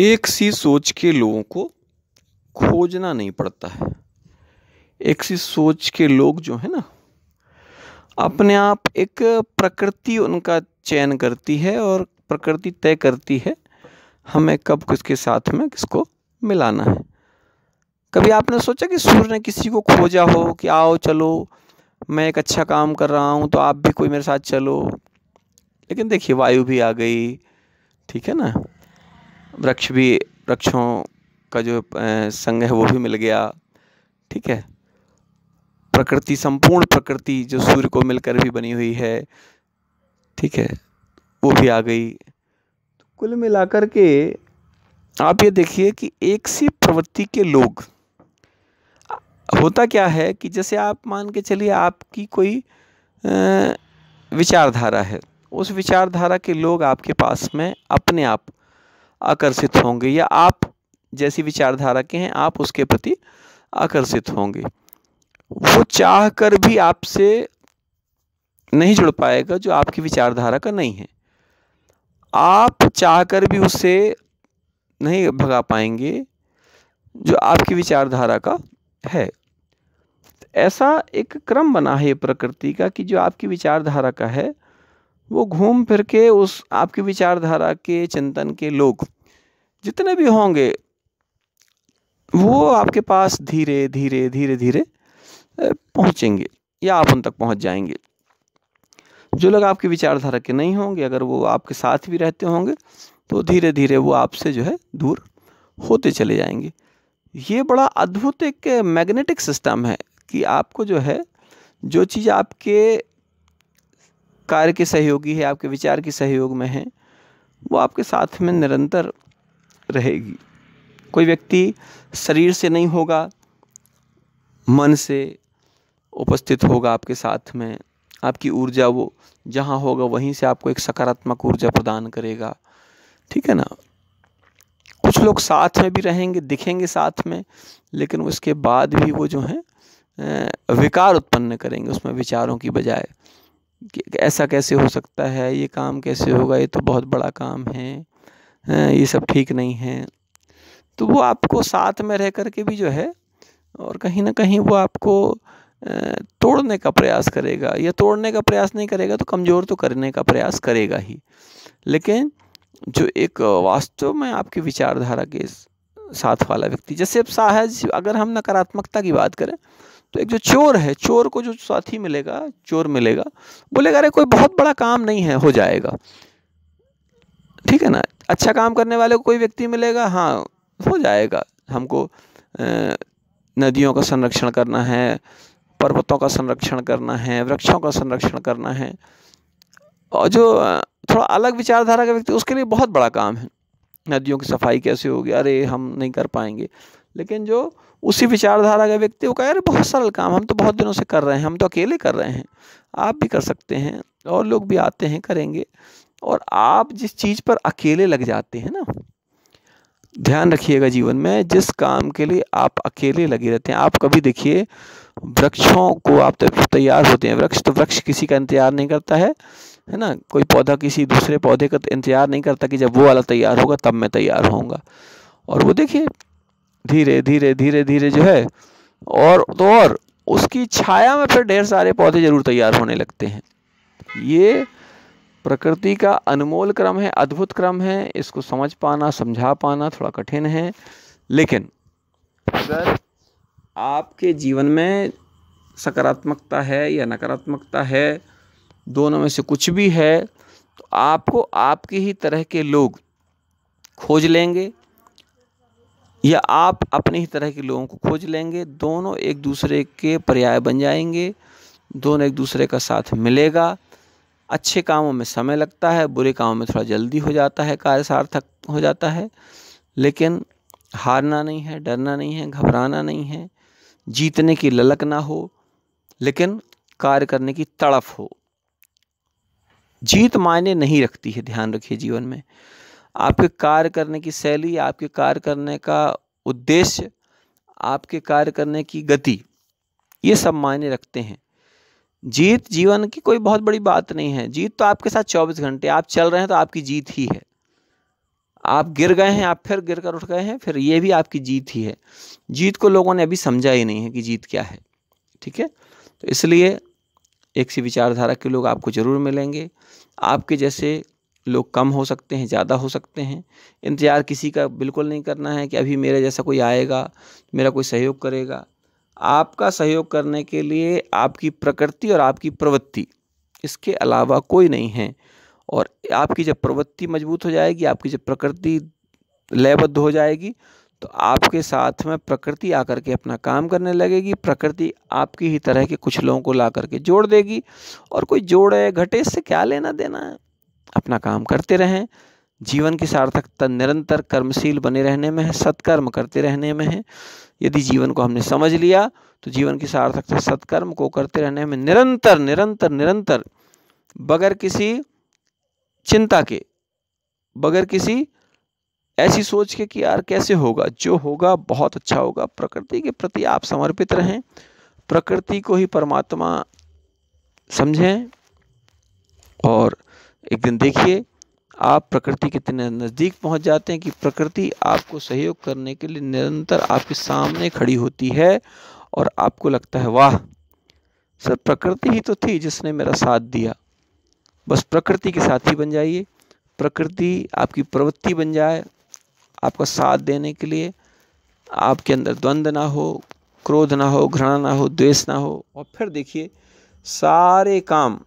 एक सी सोच के लोगों को खोजना नहीं पड़ता है एक सी सोच के लोग जो है ना अपने आप एक प्रकृति उनका चयन करती है और प्रकृति तय करती है हमें कब किसके साथ में किसको मिलाना है कभी आपने सोचा कि सूर्य ने किसी को खोजा हो कि आओ चलो मैं एक अच्छा काम कर रहा हूँ तो आप भी कोई मेरे साथ चलो लेकिन देखिए वायु भी आ गई ठीक है ना वृक्ष भी वृक्षों का जो संग है वो भी मिल गया ठीक है प्रकृति संपूर्ण प्रकृति जो सूर्य को मिलकर भी बनी हुई है ठीक है वो भी आ गई तो कुल मिलाकर के आप ये देखिए कि एक सी प्रवृत्ति के लोग होता क्या है कि जैसे आप मान के चलिए आपकी कोई विचारधारा है उस विचारधारा के लोग आपके पास में अपने आप आकर्षित होंगे या आप जैसी विचारधारा के हैं आप उसके प्रति आकर्षित होंगे वो चाह कर भी आपसे नहीं जुड़ पाएगा जो आपकी विचारधारा का नहीं है आप चाह कर भी उसे नहीं भगा पाएंगे जो आपकी विचारधारा का है ऐसा एक क्रम बना है प्रकृति का कि जो आपकी विचारधारा का है वो घूम फिर के उस आपकी विचारधारा के चिंतन के लोग जितने भी होंगे वो आपके पास धीरे धीरे धीरे धीरे पहुँचेंगे या आप उन तक पहुँच जाएंगे जो लोग आपकी विचारधारा के नहीं होंगे अगर वो आपके साथ भी रहते होंगे तो धीरे धीरे वो आपसे जो है दूर होते चले जाएंगे ये बड़ा अद्भुत एक मैग्नेटिक सिस्टम है कि आपको जो है जो चीज़ आपके कार्य के सहयोगी है आपके विचार के सहयोग में है वो आपके साथ में निरंतर रहेगी कोई व्यक्ति शरीर से नहीं होगा मन से उपस्थित होगा आपके साथ में आपकी ऊर्जा वो जहाँ होगा वहीं से आपको एक सकारात्मक ऊर्जा प्रदान करेगा ठीक है ना कुछ लोग साथ में भी रहेंगे दिखेंगे साथ में लेकिन उसके बाद भी वो जो हैं विकार उत्पन्न करेंगे उसमें विचारों की बजाय ऐसा कैसे हो सकता है ये काम कैसे होगा ये तो बहुत बड़ा काम है ये सब ठीक नहीं है तो वो आपको साथ में रह करके भी जो है और कहीं ना कहीं वो आपको तोड़ने का प्रयास करेगा या तोड़ने का प्रयास नहीं करेगा तो कमज़ोर तो करने का प्रयास करेगा ही लेकिन जो एक वास्तव में आपकी विचारधारा के साथ वाला व्यक्ति जैसे अब साहज अगर हम नकारात्मकता की बात करें तो एक जो चोर है चोर को जो साथी मिलेगा चोर मिलेगा बोलेगा अरे कोई बहुत बड़ा काम नहीं है हो जाएगा ठीक है ना अच्छा काम करने वाले को कोई व्यक्ति मिलेगा हाँ हो जाएगा हमको नदियों का संरक्षण करना है पर्वतों का संरक्षण करना है वृक्षों का संरक्षण करना है और जो थोड़ा अलग विचारधारा का व्यक्ति उसके लिए बहुत बड़ा काम है नदियों की सफाई कैसे होगी अरे हम नहीं कर पाएंगे लेकिन जो उसी विचारधारा का व्यक्ति वो कह रहे बहुत सरल काम हम तो बहुत दिनों से कर रहे हैं हम तो अकेले कर रहे हैं आप भी कर सकते हैं और लोग भी आते हैं करेंगे और आप जिस चीज़ पर अकेले लग जाते हैं ना ध्यान रखिएगा जीवन में जिस काम के लिए आप अकेले लगे रहते हैं आप कभी देखिए वृक्षों को आप तैयार होते हैं वृक्ष तो वृक्ष किसी का इंतजार नहीं करता है है ना कोई पौधा किसी दूसरे पौधे का इंतजार नहीं करता कि जब वो वाला तैयार होगा तब मैं तैयार होऊंगा और वो देखिए धीरे धीरे धीरे धीरे जो है और तो और उसकी छाया में फिर ढेर सारे पौधे जरूर तैयार होने लगते हैं ये प्रकृति का अनमोल क्रम है अद्भुत क्रम है इसको समझ पाना समझा पाना थोड़ा कठिन है लेकिन अगर आपके जीवन में सकारात्मकता है या नकारात्मकता है दोनों में से कुछ भी है तो आपको आपकी ही तरह के लोग खोज लेंगे या आप अपने ही तरह के लोगों को खोज लेंगे दोनों एक दूसरे के पर्याय बन जाएंगे दोनों एक दूसरे का साथ मिलेगा अच्छे कामों में समय लगता है बुरे कामों में थोड़ा जल्दी हो जाता है कार्य सार्थक हो जाता है लेकिन हारना नहीं है डरना नहीं है घबराना नहीं है जीतने की ललक ना हो लेकिन कार्य करने की तड़फ हो जीत मायने नहीं रखती है ध्यान रखिए जीवन में आपके कार्य करने की शैली आपके कार्य करने का उद्देश्य आपके कार्य करने की गति ये सब मायने रखते हैं जीत जीवन की कोई बहुत बड़ी बात नहीं है जीत तो आपके साथ 24 घंटे आप चल रहे हैं तो आपकी जीत ही है आप गिर गए हैं आप फिर गिर कर उठ गए हैं फिर ये भी आपकी जीत ही है जीत को लोगों ने अभी समझा ही नहीं है कि जीत क्या है ठीक है तो इसलिए एक सी विचारधारा के लोग आपको ज़रूर मिलेंगे आपके जैसे लोग कम हो सकते हैं ज़्यादा हो सकते हैं इंतज़ार किसी का बिल्कुल नहीं करना है कि अभी मेरे जैसा कोई आएगा मेरा कोई सहयोग करेगा आपका सहयोग करने के लिए आपकी प्रकृति और आपकी प्रवृत्ति इसके अलावा कोई नहीं है और आपकी जब प्रवृत्ति मजबूत हो जाएगी आपकी जब प्रकृति लयबद्ध हो जाएगी तो आपके साथ में प्रकृति आकर के अपना काम करने लगेगी प्रकृति आपकी ही तरह के कुछ लोगों को ला करके जोड़ देगी और कोई जोड़े घटे इससे क्या लेना देना है अपना काम करते रहें जीवन की सार्थकता निरंतर कर्मशील बने रहने में है सत्कर्म करते रहने में है यदि जीवन को हमने समझ लिया तो जीवन की सार्थकता सत्कर्म को करते रहने में निरंतर निरंतर निरंतर बगैर किसी चिंता के बगैर किसी ऐसी सोच के कि यार कैसे होगा जो होगा बहुत अच्छा होगा प्रकृति के प्रति आप समर्पित रहें प्रकृति को ही परमात्मा समझें और एक दिन देखिए आप प्रकृति के इतने नज़दीक पहुंच जाते हैं कि प्रकृति आपको सहयोग करने के लिए निरंतर आपके सामने खड़ी होती है और आपको लगता है वाह सर प्रकृति ही तो थी जिसने मेरा साथ दिया बस प्रकृति के ही बन जाइए प्रकृति आपकी प्रवृत्ति बन जाए आपका साथ देने के लिए आपके अंदर द्वंद्व ना हो क्रोध ना हो घृणा ना हो द्वेष ना हो और फिर देखिए सारे काम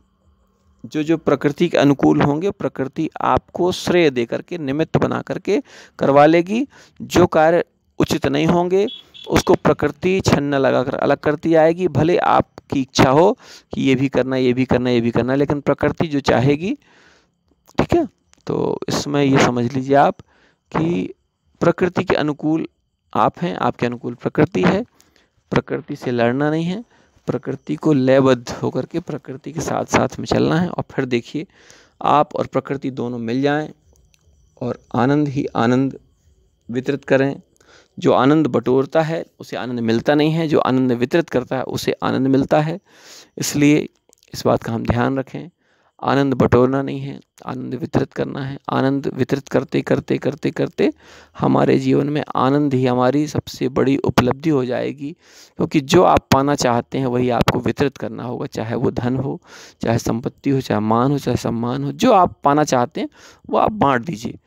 जो जो प्रकृति के अनुकूल होंगे प्रकृति आपको श्रेय दे करके निमित्त बना करके करवा लेगी जो कार्य उचित नहीं होंगे उसको प्रकृति छन्न लगा कर अलग करती आएगी भले आपकी इच्छा हो कि ये भी करना ये भी करना ये भी करना लेकिन प्रकृति जो चाहेगी ठीक है तो इसमें ये समझ लीजिए आप कि प्रकृति के अनुकूल आप हैं आपके अनुकूल प्रकृति है प्रकृति से लड़ना नहीं है प्रकृति को लयबद्ध होकर के प्रकृति के साथ साथ में चलना है और फिर देखिए आप और प्रकृति दोनों मिल जाएं और आनंद ही आनंद वितरित करें जो आनंद बटोरता है उसे आनंद मिलता नहीं है जो आनंद वितरित करता है उसे आनंद मिलता है इसलिए इस बात का हम ध्यान रखें आनंद बटोरना नहीं है आनंद वितरित करना है आनंद वितरित करते करते करते करते हमारे जीवन में आनंद ही हमारी सबसे बड़ी उपलब्धि हो जाएगी क्योंकि तो जो आप पाना चाहते हैं वही आपको वितरित करना होगा चाहे वो धन हो चाहे संपत्ति हो चाहे मान हो चाहे सम्मान हो जो आप पाना चाहते हैं वो आप बांट दीजिए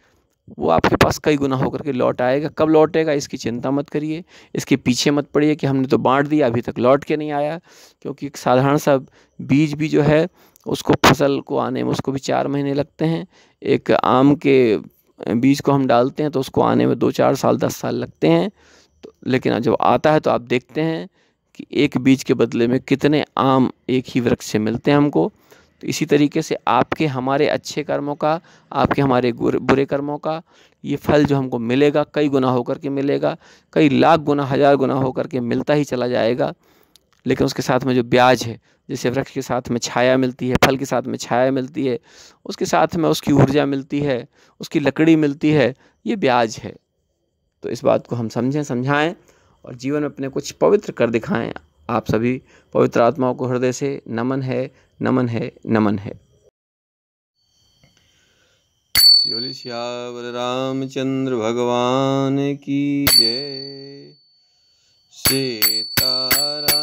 वो आपके पास कई गुना होकर के लौट आएगा कब लौटेगा इसकी चिंता मत करिए इसके पीछे मत पड़िए कि हमने तो बांट दिया अभी तक लौट के नहीं आया क्योंकि एक साधारण सा बीज भी जो है उसको फसल को आने में उसको भी चार महीने लगते हैं एक आम के बीज को हम डालते हैं तो उसको आने में दो चार साल दस साल लगते हैं तो लेकिन जब आता है तो आप देखते हैं कि एक बीज के बदले में कितने आम एक ही वृक्ष से मिलते हैं हमको तो इसी तरीके से आपके हमारे अच्छे कर्मों का आपके हमारे बुरे कर्मों का ये फल जो हमको मिलेगा कई गुना होकर के मिलेगा कई लाख गुना हज़ार गुना होकर के मिलता ही चला जाएगा लेकिन उसके साथ में जो ब्याज है जैसे वृक्ष के साथ में छाया मिलती है फल के साथ में छाया मिलती है उसके साथ में उसकी ऊर्जा मिलती है उसकी लकड़ी मिलती है ये ब्याज है तो इस बात को हम समझें समझाएं और जीवन में अपने कुछ पवित्र कर दिखाएं आप सभी पवित्र आत्माओं को हृदय से नमन है नमन है नमन है श्यावर रामचंद्र भगवान की जय सीतारा